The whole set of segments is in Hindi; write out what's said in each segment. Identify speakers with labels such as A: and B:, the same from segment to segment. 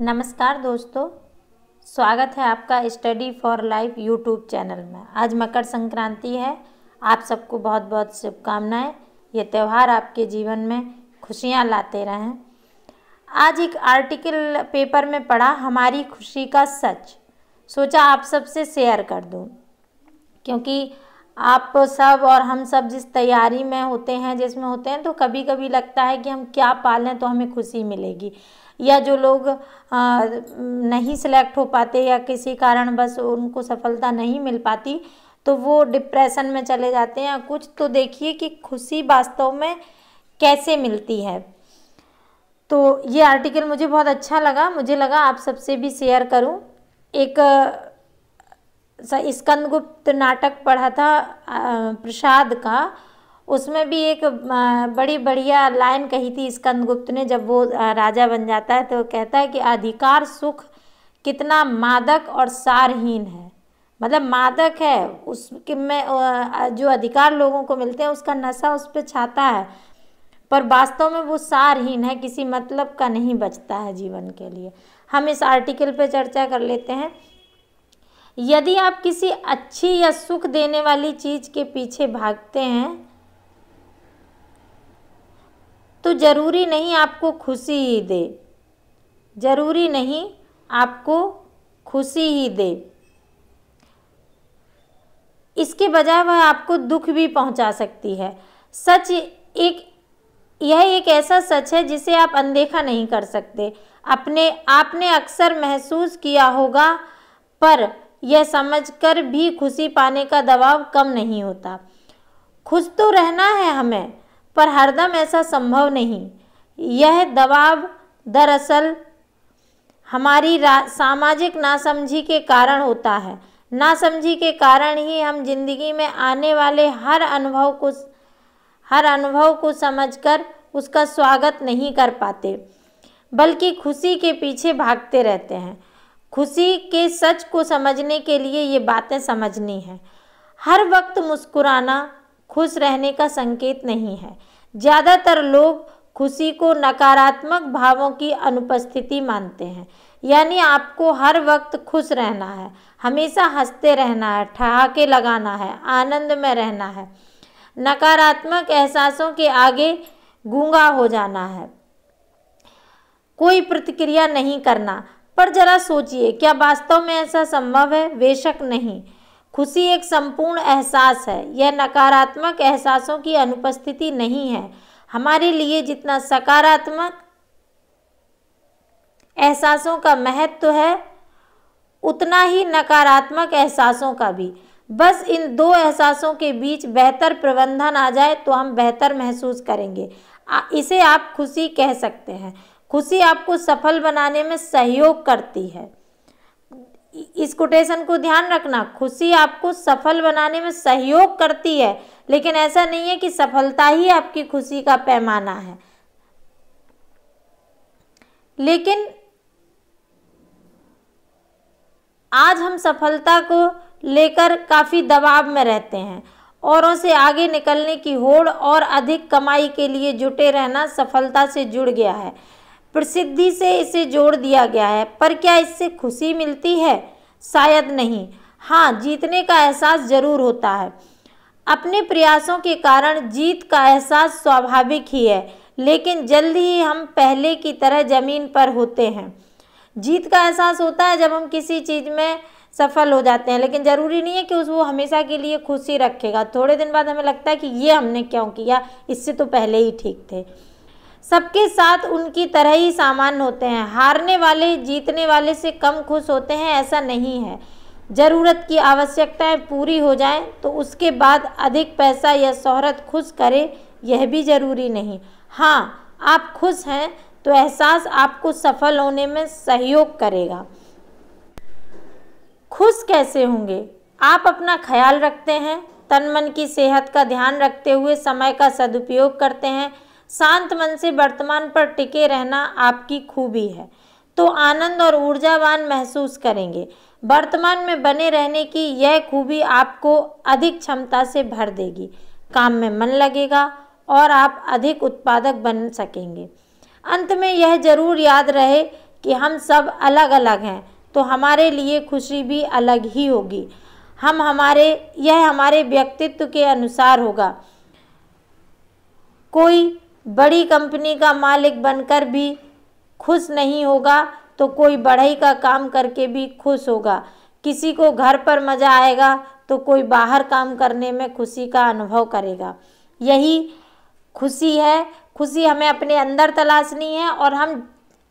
A: नमस्कार दोस्तों स्वागत है आपका study for life YouTube channel में आज मकर संक्रांति है आप सबको बहुत बहुत शुभकामनाएं ये त्यौहार आपके जीवन में खुशियां लाते रहें आज एक आर्टिकल पेपर में पढ़ा हमारी खुशी का सच सोचा आप सबसे शेयर कर दूं क्योंकि आप सब और हम सब जिस तैयारी में होते हैं जिसमें होते हैं तो कभी कभी लगता है कि हम क्या पालें तो हमें खुशी मिलेगी या जो लोग नहीं सिलेक्ट हो पाते या किसी कारण बस उनको सफलता नहीं मिल पाती तो वो डिप्रेशन में चले जाते हैं कुछ तो देखिए कि खुशी वास्तव में कैसे मिलती है तो ये आर्टिकल मुझे बहुत अच्छा लगा मुझे लगा आप सबसे भी शेयर करूं एक स्कंदगुप्त नाटक पढ़ा था प्रसाद का उसमें भी एक बड़ी बढ़िया लाइन कही थी स्कंदगुप्त ने जब वो राजा बन जाता है तो कहता है कि अधिकार सुख कितना मादक और सारहीन है मतलब मादक है उसके में जो अधिकार लोगों को मिलते हैं उसका नशा उस पर छाता है पर वास्तव में वो सारहीन है किसी मतलब का नहीं बचता है जीवन के लिए हम इस आर्टिकल पर चर्चा कर लेते हैं यदि आप किसी अच्छी या सुख देने वाली चीज़ के पीछे भागते हैं तो ज़रूरी नहीं आपको खुशी ही दे ज़रूरी नहीं आपको खुशी ही दे इसके बजाय वह आपको दुख भी पहुंचा सकती है सच एक यह एक ऐसा सच है जिसे आप अनदेखा नहीं कर सकते अपने आपने अक्सर महसूस किया होगा पर यह समझकर भी खुशी पाने का दबाव कम नहीं होता खुश तो रहना है हमें पर हरदम ऐसा संभव नहीं यह दबाव दरअसल हमारी सामाजिक नासमझी के कारण होता है नासमझी के कारण ही हम जिंदगी में आने वाले हर अनुभव को हर अनुभव को समझकर उसका स्वागत नहीं कर पाते बल्कि खुशी के पीछे भागते रहते हैं खुशी के सच को समझने के लिए ये बातें समझनी है हर वक्त मुस्कुराना खुश रहने का संकेत नहीं है ज़्यादातर लोग खुशी को नकारात्मक भावों की अनुपस्थिति मानते हैं यानी आपको हर वक्त खुश रहना है हमेशा हंसते रहना है ठहाके लगाना है आनंद में रहना है नकारात्मक एहसासों के आगे गूंगा हो जाना है कोई प्रतिक्रिया नहीं करना पर जरा सोचिए क्या वास्तव में ऐसा संभव है बेशक नहीं खुशी एक संपूर्ण एहसास है यह नकारात्मक एहसासों की अनुपस्थिति नहीं है हमारे लिए जितना सकारात्मक एहसासों का महत्व तो है उतना ही नकारात्मक एहसासों का भी बस इन दो एहसासों के बीच बेहतर प्रबंधन आ जाए तो हम बेहतर महसूस करेंगे इसे आप खुशी कह सकते हैं खुशी आपको सफल बनाने में सहयोग करती है इस कोटेशन को ध्यान रखना खुशी आपको सफल बनाने में सहयोग करती है लेकिन ऐसा नहीं है कि सफलता ही आपकी खुशी का पैमाना है लेकिन आज हम सफलता को लेकर काफ़ी दबाव में रहते हैं औरों से आगे निकलने की होड़ और अधिक कमाई के लिए जुटे रहना सफलता से जुड़ गया है प्रसिद्धि से इसे जोड़ दिया गया है पर क्या इससे खुशी मिलती है शायद नहीं हाँ जीतने का एहसास जरूर होता है अपने प्रयासों के कारण जीत का एहसास स्वाभाविक ही है लेकिन जल्द ही हम पहले की तरह ज़मीन पर होते हैं जीत का एहसास होता है जब हम किसी चीज़ में सफल हो जाते हैं लेकिन ज़रूरी नहीं है कि उस वो हमेशा के लिए खुशी रखेगा थोड़े दिन बाद हमें लगता है कि ये हमने क्यों किया इससे तो पहले ही ठीक थे सबके साथ उनकी तरह ही सामान होते हैं हारने वाले जीतने वाले से कम खुश होते हैं ऐसा नहीं है ज़रूरत की आवश्यकताएं पूरी हो जाएं तो उसके बाद अधिक पैसा या शहरत खुश करे यह भी ज़रूरी नहीं हाँ आप खुश हैं तो एहसास आपको सफल होने में सहयोग करेगा खुश कैसे होंगे आप अपना ख्याल रखते हैं तन मन की सेहत का ध्यान रखते हुए समय का सदुपयोग करते हैं शांत मन से वर्तमान पर टिके रहना आपकी खूबी है तो आनंद और ऊर्जावान महसूस करेंगे वर्तमान में बने रहने की यह खूबी आपको अधिक क्षमता से भर देगी काम में मन लगेगा और आप अधिक उत्पादक बन सकेंगे अंत में यह जरूर याद रहे कि हम सब अलग अलग हैं तो हमारे लिए खुशी भी अलग ही होगी हम हमारे यह हमारे व्यक्तित्व के अनुसार होगा कोई बड़ी कंपनी का मालिक बनकर भी खुश नहीं होगा तो कोई बढ़ई का काम करके भी खुश होगा किसी को घर पर मज़ा आएगा तो कोई बाहर काम करने में खुशी का अनुभव करेगा यही खुशी है खुशी हमें अपने अंदर तलाशनी है और हम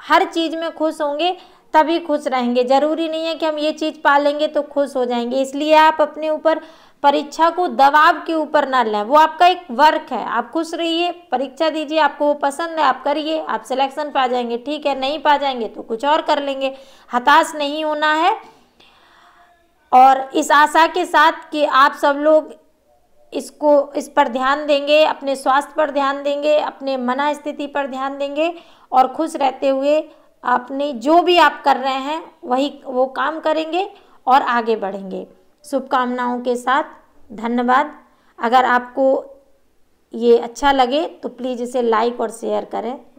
A: हर चीज़ में खुश होंगे तभी खुश रहेंगे ज़रूरी नहीं है कि हम ये चीज़ पा लेंगे तो खुश हो जाएंगे इसलिए आप अपने ऊपर परीक्षा को दबाव के ऊपर ना लें वो आपका एक वर्क है आप खुश रहिए परीक्षा दीजिए आपको वो पसंद है आप करिए आप सिलेक्शन पा जाएंगे ठीक है नहीं पा जाएंगे तो कुछ और कर लेंगे हताश नहीं होना है और इस आशा के साथ कि आप सब लोग इसको इस पर ध्यान देंगे अपने स्वास्थ्य पर ध्यान देंगे अपने मना स्थिति पर ध्यान देंगे और खुश रहते हुए आपने जो भी आप कर रहे हैं वही वो काम करेंगे और आगे बढ़ेंगे शुभकामनाओं के साथ धन्यवाद अगर आपको ये अच्छा लगे तो प्लीज़ इसे लाइक और शेयर करें